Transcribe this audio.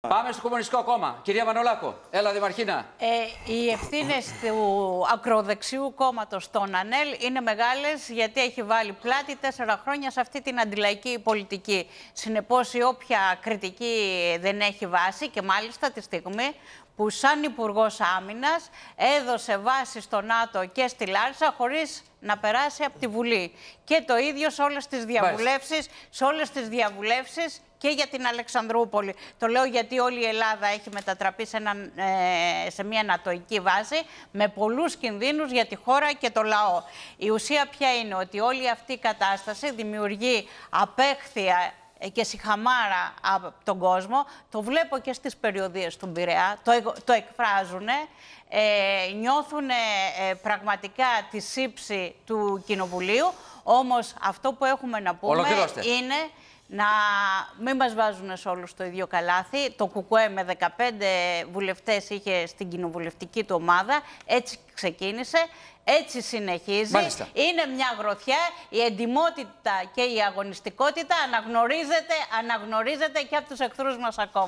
Πάμε στο Κομμουνιστικό Κόμμα. Κυρία Μανολάκο, έλα Δημαρχίνα. Ε, οι ευθύνες του ακροδεξιού κόμματος των ΑΝΕΛ είναι μεγάλες γιατί έχει βάλει πλάτη τέσσερα χρόνια σε αυτή την αντιλαϊκή πολιτική. Συνεπώς, η όποια κριτική δεν έχει βάση και μάλιστα τη στιγμή που σαν Υπουργός Άμυνας έδωσε βάση στο ΝΑΤΟ και στη ΛΑΡΣΑ χωρίς να περάσει από τη Βουλή. Και το ίδιο σε όλες τις διαβουλεύσεις, σε όλες τις διαβουλεύσεις και για την Αλεξανδρούπολη. Το λέω γιατί όλη η Ελλάδα έχει μετατραπεί ε, σε, μια νατοϊκή βάση με πολλούς κινδύνους για τη χώρα και το λαό. Η ουσία ποια είναι ότι όλη αυτή η κατάσταση δημιουργεί απέχθεια και συχαμάρα από τον κόσμο. Το βλέπω και στις περιοδίες του Πειραιά, το, το εκφράζουν. Ε, νιώθουν ε, πραγματικά τη σύψη του Κοινοβουλίου. Όμως αυτό που έχουμε να πούμε είναι να μην μας βάζουν σε όλους το ίδιο καλάθι. Το ΚΚΕ με 15 βουλευτές είχε στην κοινοβουλευτική του ομάδα, έτσι ξεκίνησε, έτσι συνεχίζει. Είναι μια γροθιά, η εντιμότητα και η αγωνιστικότητα αναγνωρίζεται, αναγνωρίζεται και από τους εχθρούς μας ακόμα.